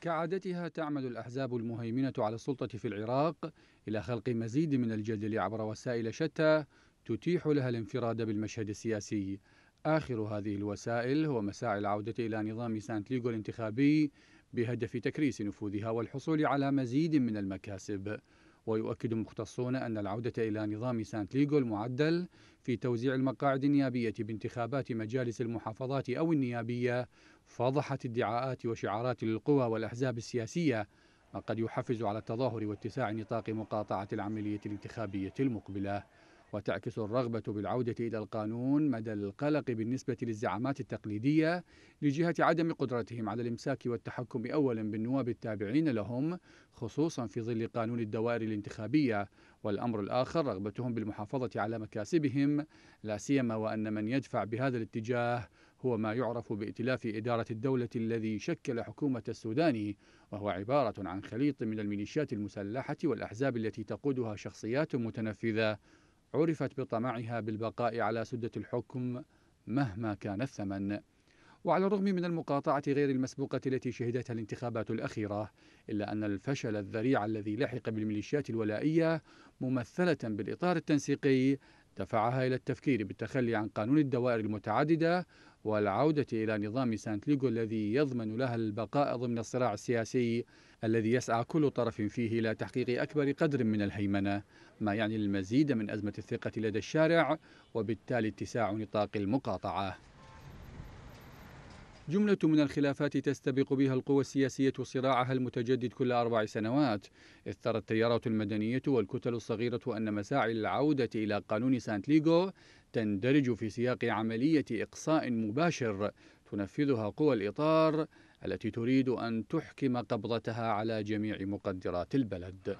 كعادتها تعمل الأحزاب المهيمنة على السلطة في العراق إلى خلق مزيد من الجدل عبر وسائل شتى تتيح لها الانفراد بالمشهد السياسي آخر هذه الوسائل هو مساعي العودة إلى نظام سانت ليغو الانتخابي بهدف تكريس نفوذها والحصول على مزيد من المكاسب ويؤكد مختصون أن العودة إلى نظام سانت ليغو المعدل في توزيع المقاعد النيابية بانتخابات مجالس المحافظات أو النيابية فضحت ادعاءات وشعارات للقوى والأحزاب السياسية ما قد يحفز على التظاهر واتساع نطاق مقاطعة العملية الانتخابية المقبلة وتعكس الرغبة بالعودة إلى القانون مدى القلق بالنسبة للزعامات التقليدية لجهة عدم قدرتهم على الإمساك والتحكم أولا بالنواب التابعين لهم خصوصا في ظل قانون الدوائر الانتخابية والأمر الآخر رغبتهم بالمحافظة على مكاسبهم لا سيما وأن من يدفع بهذا الاتجاه هو ما يعرف بائتلاف إدارة الدولة الذي شكل حكومة السودان وهو عبارة عن خليط من الميليشيات المسلحة والأحزاب التي تقودها شخصيات متنفذة عرفت بطمعها بالبقاء على سدة الحكم مهما كان الثمن وعلى الرغم من المقاطعة غير المسبوقة التي شهدتها الانتخابات الأخيرة إلا أن الفشل الذريع الذي لحق بالميليشيات الولائية ممثلة بالإطار التنسيقي دفعها إلى التفكير بالتخلي عن قانون الدوائر المتعددة والعودة إلى نظام سانتليغو الذي يضمن لها البقاء ضمن الصراع السياسي الذي يسعى كل طرف فيه إلى تحقيق أكبر قدر من الهيمنة ما يعني المزيد من أزمة الثقة لدى الشارع وبالتالي اتساع نطاق المقاطعة جملة من الخلافات تستبق بها القوى السياسية صراعها المتجدد كل أربع سنوات إذ ترى التيارات المدنية والكتل الصغيرة أن مساعي العودة إلى قانون سانت ليغو تندرج في سياق عملية إقصاء مباشر تنفذها قوى الإطار التي تريد أن تحكم قبضتها على جميع مقدرات البلد